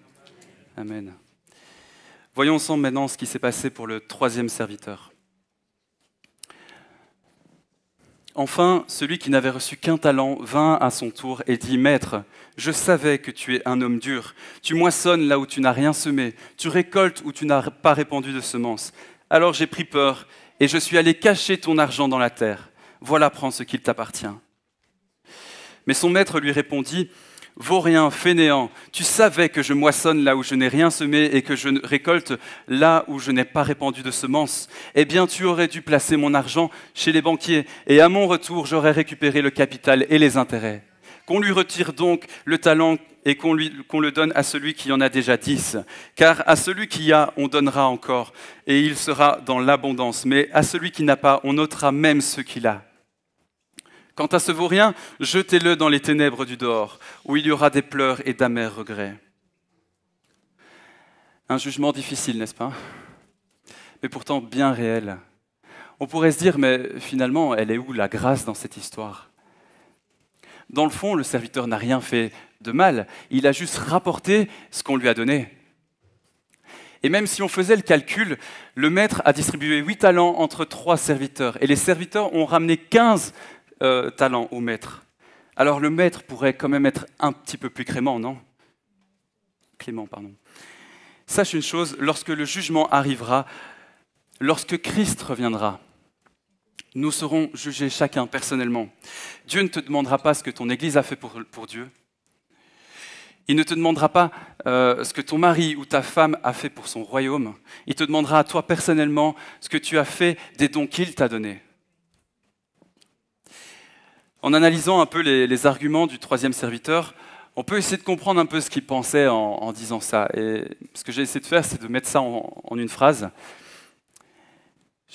Amen. Voyons ensemble maintenant ce qui s'est passé pour le troisième serviteur. Enfin, celui qui n'avait reçu qu'un talent vint à son tour et dit, Maître, je savais que tu es un homme dur, tu moissonnes là où tu n'as rien semé, tu récoltes où tu n'as pas répandu de semences. Alors j'ai pris peur et je suis allé cacher ton argent dans la terre. Voilà, prends ce qu'il t'appartient. Mais son maître lui répondit, rien, fainéant, tu savais que je moissonne là où je n'ai rien semé et que je récolte là où je n'ai pas répandu de semences. Eh bien, tu aurais dû placer mon argent chez les banquiers, et à mon retour, j'aurais récupéré le capital et les intérêts. Qu'on lui retire donc le talent et qu'on le donne à celui qui en a déjà dix. Car à celui qui a, on donnera encore, et il sera dans l'abondance. Mais à celui qui n'a pas, on ôtera même ce qu'il a. Quant à ce vaurien, jetez-le dans les ténèbres du dehors, où il y aura des pleurs et d'amers regrets. Un jugement difficile, n'est-ce pas Mais pourtant bien réel. On pourrait se dire, mais finalement, elle est où la grâce dans cette histoire dans le fond, le serviteur n'a rien fait de mal, il a juste rapporté ce qu'on lui a donné. Et même si on faisait le calcul, le maître a distribué 8 talents entre 3 serviteurs, et les serviteurs ont ramené 15 euh, talents au maître. Alors le maître pourrait quand même être un petit peu plus clément, non Clément, pardon. Sache une chose, lorsque le jugement arrivera, lorsque Christ reviendra, nous serons jugés chacun personnellement. Dieu ne te demandera pas ce que ton Église a fait pour, Dieu. Il ne te demandera pas euh, ce que ton mari ou ta femme a fait pour son royaume. Il te demandera à toi personnellement ce que tu as fait des dons qu'il t'a donnés. En analysant un peu les, arguments du troisième serviteur, on peut essayer de comprendre un peu ce qu'il pensait en, disant ça. Et ce que j'ai essayé de faire, c'est de mettre ça en une phrase.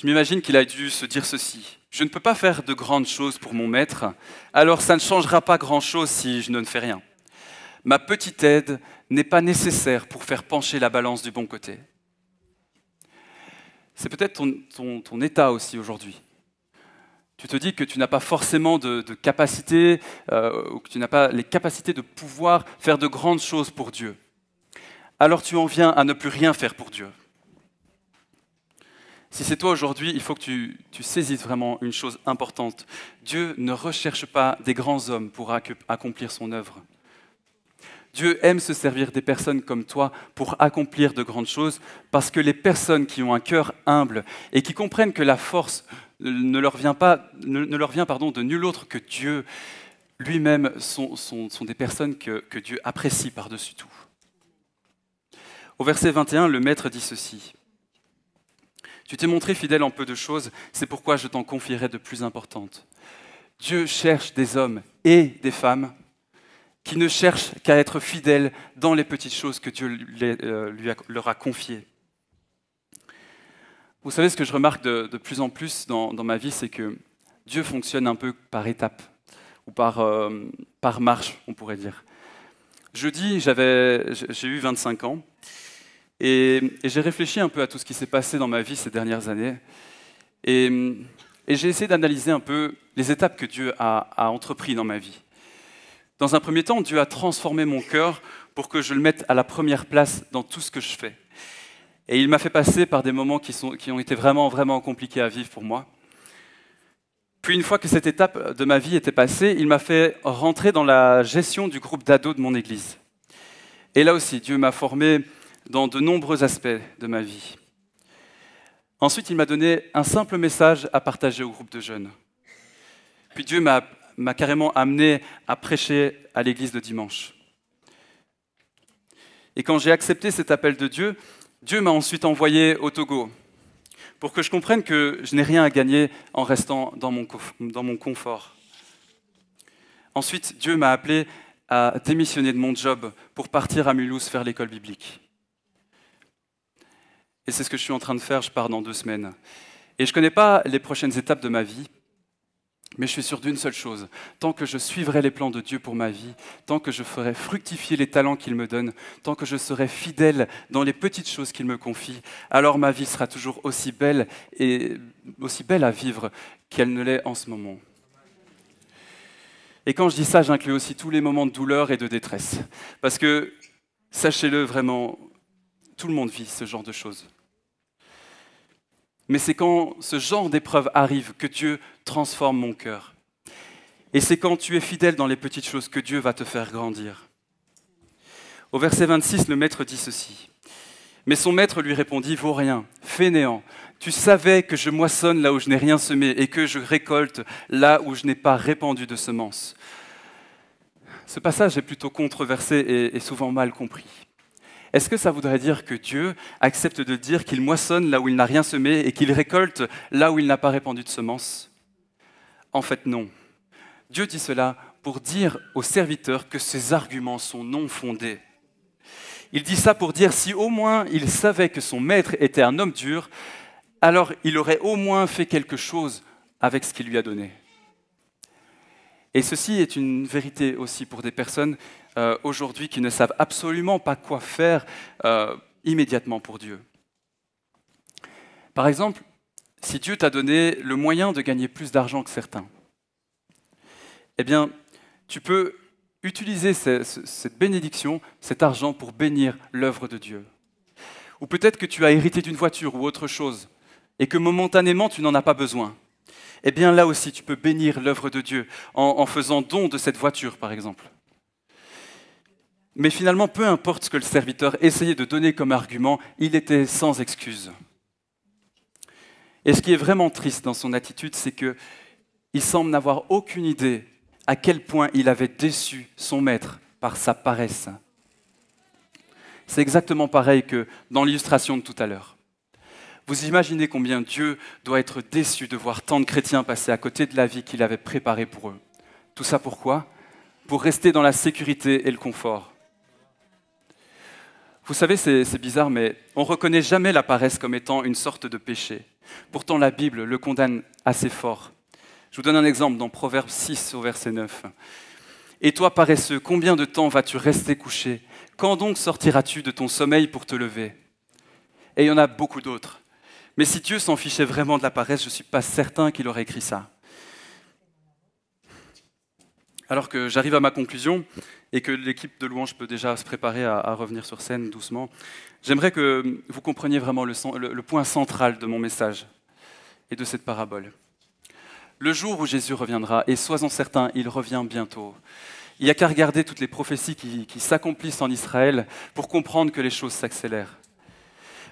Je m'imagine qu'il a dû se dire ceci. Je ne peux pas faire de grandes choses pour mon maître, alors ça ne changera pas grand-chose si je ne fais rien. Ma petite aide n'est pas nécessaire pour faire pencher la balance du bon côté. C'est peut-être ton, état aussi aujourd'hui. Tu te dis que tu n'as pas forcément de, capacité, euh, ou que tu n'as pas les capacités de pouvoir faire de grandes choses pour Dieu. Alors tu en viens à ne plus rien faire pour Dieu. Si c'est toi aujourd'hui, il faut que tu, tu, saisisses vraiment une chose importante. Dieu ne recherche pas des grands hommes pour accomplir son œuvre. Dieu aime se servir des personnes comme toi pour accomplir de grandes choses, parce que les personnes qui ont un cœur humble et qui comprennent que la force euh, ne leur vient, pas, ne, leur vient pardon, de nul autre que Dieu lui-même sont, des personnes que, que Dieu apprécie par-dessus tout. Au verset 21, le maître dit ceci. Tu t'es montré fidèle en peu de choses, c'est pourquoi je t'en confierai de plus importantes. Dieu cherche des hommes et des femmes qui ne cherchent qu'à être fidèles dans les petites choses que Dieu euh, leur a confiées. Vous savez, ce que je remarque de, plus en plus dans, ma vie, c'est que Dieu fonctionne un peu par étapes, ou par, euh, par marche, on pourrait dire. Jeudi, j'ai eu 25 ans, et, j'ai réfléchi un peu à tout ce qui s'est passé dans ma vie ces dernières années. Et, j'ai essayé d'analyser un peu les étapes que Dieu a, a entrepris dans ma vie. Dans un premier temps, Dieu a transformé mon cœur pour que je le mette à la première place dans tout ce que je fais. Et il m'a fait passer par des moments qui, qui, ont été vraiment, vraiment compliqués à vivre pour moi. Puis une fois que cette étape de ma vie était passée, il m'a fait rentrer dans la gestion du groupe d'ados de mon église. Et là aussi, Dieu m'a formé dans de nombreux aspects de ma vie. Ensuite, il m'a donné un simple message à partager au groupe de jeunes. Puis Dieu m'a carrément amené à prêcher à l'église de dimanche. Et quand j'ai accepté cet appel de Dieu, Dieu m'a ensuite envoyé au Togo pour que je comprenne que je n'ai rien à gagner en restant dans mon, confort. Ensuite, Dieu m'a appelé à démissionner de mon job pour partir à Mulhouse faire l'école biblique. Et c'est ce que je suis en train de faire, je pars dans deux semaines. Et je ne connais pas les prochaines étapes de ma vie, mais je suis sûr d'une seule chose, tant que je suivrai les plans de Dieu pour ma vie, tant que je ferai fructifier les talents qu'il me donne, tant que je serai fidèle dans les petites choses qu'il me confie, alors ma vie sera toujours aussi belle et aussi belle à vivre qu'elle ne l'est en ce moment. Et quand je dis ça, j'inclus aussi tous les moments de douleur et de détresse. Parce que, sachez-le vraiment, tout le monde vit ce genre de choses. Mais c'est quand ce genre d'épreuve arrive que Dieu transforme mon cœur. Et c'est quand tu es fidèle dans les petites choses que Dieu va te faire grandir. Au verset 26, le maître dit ceci. Mais son maître lui répondit, vaut rien, fainéant, tu savais que je moissonne là où je n'ai rien semé et que je récolte là où je n'ai pas répandu de semences. Ce passage est plutôt controversé et souvent mal compris. Est-ce que ça voudrait dire que Dieu accepte de dire qu'il moissonne là où il n'a rien semé et qu'il récolte là où il n'a pas répandu de semences En fait, non. Dieu dit cela pour dire aux serviteurs que ses arguments sont non fondés. Il dit ça pour dire si au moins il savait que son maître était un homme dur, alors il aurait au moins fait quelque chose avec ce qu'il lui a donné. Et ceci est une vérité aussi pour des personnes euh, aujourd'hui qui ne savent absolument pas quoi faire euh, immédiatement pour Dieu. Par exemple, si Dieu t'a donné le moyen de gagner plus d'argent que certains, eh bien, tu peux utiliser cette bénédiction, cet argent pour bénir l'œuvre de Dieu. Ou peut-être que tu as hérité d'une voiture ou autre chose et que momentanément tu n'en as pas besoin. Eh bien là aussi, tu peux bénir l'œuvre de Dieu en faisant don de cette voiture, par exemple. Mais finalement, peu importe ce que le serviteur essayait de donner comme argument, il était sans excuse. Et ce qui est vraiment triste dans son attitude, c'est qu'il semble n'avoir aucune idée à quel point il avait déçu son maître par sa paresse. C'est exactement pareil que dans l'illustration de tout à l'heure. Vous imaginez combien Dieu doit être déçu de voir tant de chrétiens passer à côté de la vie qu'il avait préparée pour eux. Tout ça pourquoi Pour rester dans la sécurité et le confort. Vous savez, c'est bizarre, mais on ne reconnaît jamais la paresse comme étant une sorte de péché. Pourtant, la Bible le condamne assez fort. Je vous donne un exemple dans Proverbe 6 au verset 9. Et toi, paresseux, combien de temps vas-tu rester couché Quand donc sortiras-tu de ton sommeil pour te lever Et il y en a beaucoup d'autres. Mais si Dieu s'en fichait vraiment de la paresse, je ne suis pas certain qu'il aurait écrit ça. Alors que j'arrive à ma conclusion, et que l'équipe de louange peut déjà se préparer à, revenir sur scène doucement. J'aimerais que vous compreniez vraiment le, point central de mon message et de cette parabole. Le jour où Jésus reviendra, et sois-en certains, il revient bientôt. Il n'y a qu'à regarder toutes les prophéties qui, s'accomplissent en Israël pour comprendre que les choses s'accélèrent.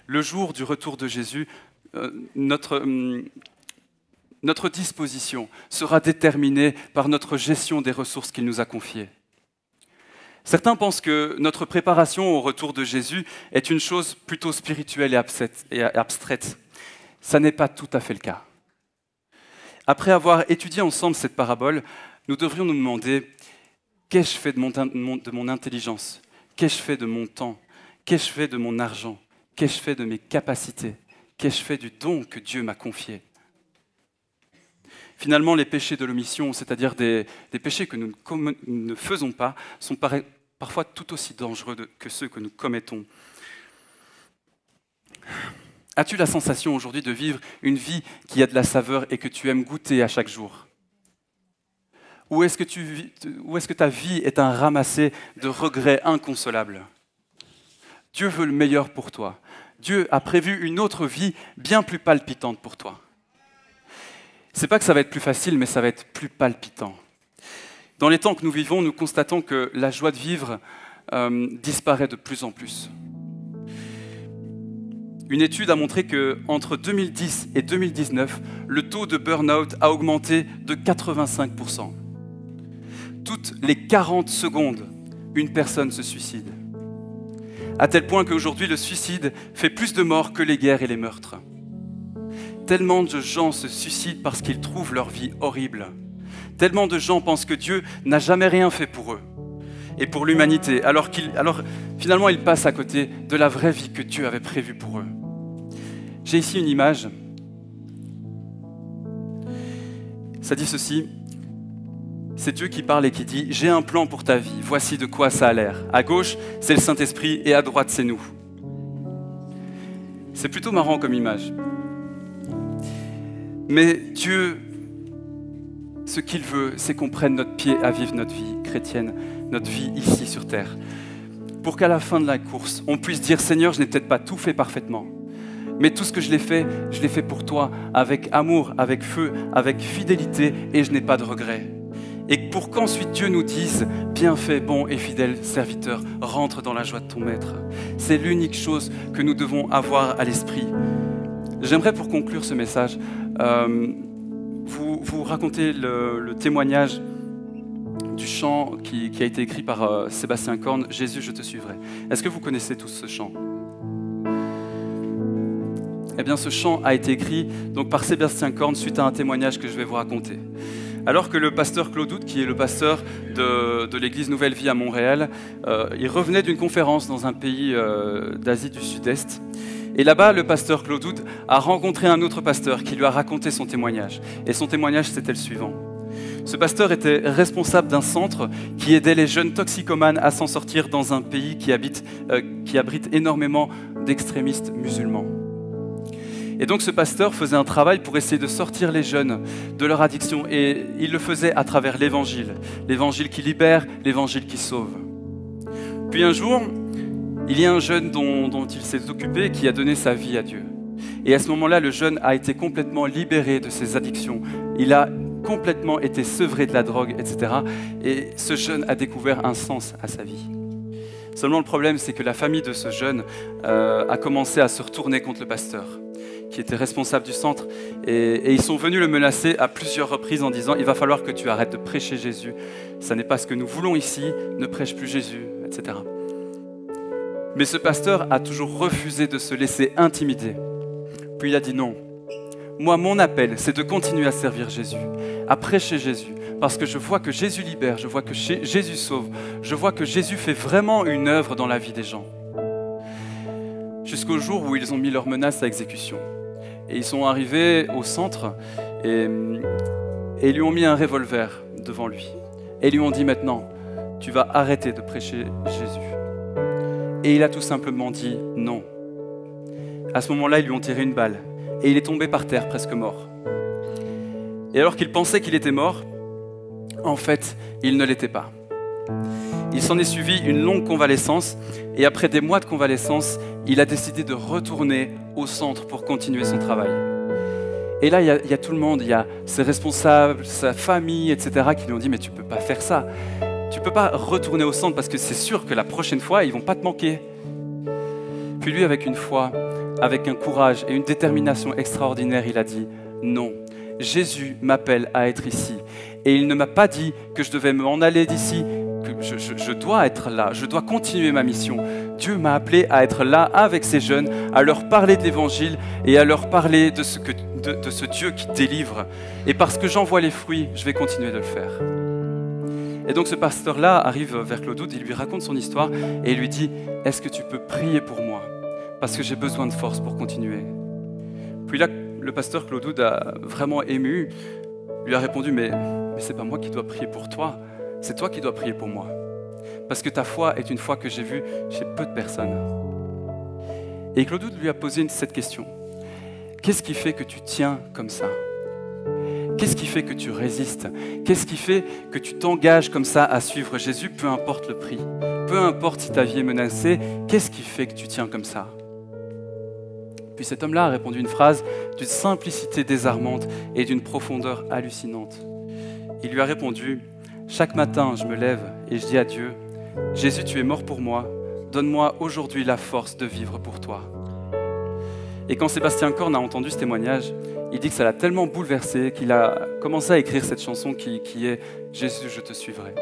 Le jour du retour de Jésus, euh, notre, hum, notre disposition sera déterminée par notre gestion des ressources qu'il nous a confiées. Certains pensent que notre préparation au retour de Jésus est une chose plutôt spirituelle et abstraite. Ça n'est pas tout à fait le cas. Après avoir étudié ensemble cette parabole, nous devrions nous demander qu'ai-je fait de mon, de mon intelligence Qu'ai-je fait de mon temps Qu'ai-je fait de mon argent Qu'ai-je fait de mes capacités Qu'ai-je fait du don que Dieu m'a confié Finalement, les péchés de l'omission, c'est-à-dire des, péchés que nous ne, faisons pas, sont parfois tout aussi dangereux que ceux que nous commettons. As-tu la sensation aujourd'hui de vivre une vie qui a de la saveur et que tu aimes goûter à chaque jour Ou est-ce que ta vie est un ramassé de regrets inconsolables Dieu veut le meilleur pour toi. Dieu a prévu une autre vie bien plus palpitante pour toi. C'est pas que ça va être plus facile, mais ça va être plus palpitant. Dans les temps que nous vivons, nous constatons que la joie de vivre euh, disparaît de plus en plus. Une étude a montré que entre 2010 et 2019, le taux de burn-out a augmenté de 85 Toutes les 40 secondes, une personne se suicide. À tel point qu'aujourd'hui, le suicide fait plus de morts que les guerres et les meurtres. Tellement de gens se suicident parce qu'ils trouvent leur vie horrible. Tellement de gens pensent que Dieu n'a jamais rien fait pour eux et pour l'humanité, alors, alors finalement ils passent à côté de la vraie vie que Dieu avait prévue pour eux. J'ai ici une image. Ça dit ceci. C'est Dieu qui parle et qui dit, j'ai un plan pour ta vie, voici de quoi ça a l'air. À gauche, c'est le Saint-Esprit et à droite, c'est nous. C'est plutôt marrant comme image. Mais Dieu, ce qu'il veut, c'est qu'on prenne notre pied à vivre notre vie chrétienne, notre vie ici sur Terre. Pour qu'à la fin de la course, on puisse dire, Seigneur, je n'ai peut-être pas tout fait parfaitement, mais tout ce que je l'ai fait, je l'ai fait pour toi, avec amour, avec feu, avec fidélité, et je n'ai pas de regrets. Et pour qu'ensuite Dieu nous dise, bien fait, bon et fidèle serviteur, rentre dans la joie de ton maître. C'est l'unique chose que nous devons avoir à l'esprit. J'aimerais pour conclure ce message euh, vous, racontez le, témoignage du chant qui, a été écrit par euh, Sébastien Korn, Jésus, je te suivrai. Est-ce que vous connaissez tous ce chant eh bien, ce chant a été écrit donc par Sébastien Korn suite à un témoignage que je vais vous raconter. Alors que le pasteur Claude Hout, qui est le pasteur de, l'église Nouvelle Vie à Montréal, euh, il revenait d'une conférence dans un pays d'Asie du Sud-Est. Et là-bas, le pasteur Claude a rencontré un autre pasteur qui lui a raconté son témoignage. Et son témoignage, c'était le suivant. Ce pasteur était responsable d'un centre qui aidait les jeunes toxicomanes à s'en sortir dans un pays qui, habite, euh, qui abrite énormément d'extrémistes musulmans. Et donc ce pasteur faisait un travail pour essayer de sortir les jeunes de leur addiction et il le faisait à travers l'évangile, l'évangile qui libère, l'évangile qui sauve. Puis un jour, il y a un jeune dont, il s'est occupé qui a donné sa vie à Dieu. Et à ce moment-là, le jeune a été complètement libéré de ses addictions. Il a complètement été sevré de la drogue, etc. Et ce jeune a découvert un sens à sa vie. Seulement le problème, c'est que la famille de ce jeune euh, a commencé à se retourner contre le pasteur, qui était responsable du centre, et, et, ils sont venus le menacer à plusieurs reprises en disant, il va falloir que tu arrêtes de prêcher Jésus, ça n'est pas ce que nous voulons ici, ne prêche plus Jésus, etc. Mais ce pasteur a toujours refusé de se laisser intimider. Puis il a dit non. Moi, mon appel, c'est de continuer à servir Jésus, à prêcher Jésus, parce que je vois que Jésus libère, je vois que Jésus sauve, je vois que Jésus fait vraiment une œuvre dans la vie des gens. Jusqu'au jour où ils ont mis leurs menaces à exécution. Et ils sont arrivés au centre et, et lui ont mis un revolver devant lui. Et lui ont dit maintenant, tu vas arrêter de prêcher Jésus et il a tout simplement dit non. À ce moment-là, ils lui ont tiré une balle et il est tombé par terre presque mort. Et alors qu'il pensait qu'il était mort, en fait, il ne l'était pas. Il s'en est suivi une longue convalescence et après des mois de convalescence, il a décidé de retourner au centre pour continuer son travail. Et là, il y, a, tout le monde, il y a ses responsables, sa famille, etc., qui lui ont dit, mais tu ne peux pas faire ça tu peux pas retourner au centre parce que c'est sûr que la prochaine fois, ils vont pas te manquer. Puis lui, avec une foi, avec un courage et une détermination extraordinaire, il a dit non. Jésus m'appelle à être ici. Et il ne m'a pas dit que je devais m'en aller d'ici, que je, dois être là, je dois continuer ma mission. Dieu m'a appelé à être là avec ces jeunes, à leur parler de l'Évangile et à leur parler de ce, de ce Dieu qui délivre. Et parce que j'en vois les fruits, je vais continuer de le faire. Et donc ce pasteur-là arrive vers Doud, il lui raconte son histoire et il lui dit, est-ce que tu peux prier pour moi Parce que j'ai besoin de force pour continuer. Puis là, le pasteur Doud a vraiment ému, lui a répondu, mais, c'est pas moi qui dois prier pour toi, c'est toi qui dois prier pour moi. Parce que ta foi est une foi que j'ai vue chez peu de personnes. Et Doud lui a posé cette question. Qu'est-ce qui fait que tu tiens comme ça Qu'est-ce qui fait que tu résistes Qu'est-ce qui fait que tu t'engages comme ça à suivre Jésus, peu importe le prix Peu importe si ta vie est menacée, qu'est-ce qui fait que tu tiens comme ça Puis cet homme-là a répondu une phrase d'une simplicité désarmante et d'une profondeur hallucinante. Il lui a répondu, Chaque matin, je me lève et je dis à Dieu, Jésus, tu es mort pour moi, donne-moi aujourd'hui la force de vivre pour toi. Et quand Sébastien Korn a entendu ce témoignage, il dit que ça l'a tellement bouleversé qu'il a commencé à écrire cette chanson qui, qui est Jésus, je te suivrai.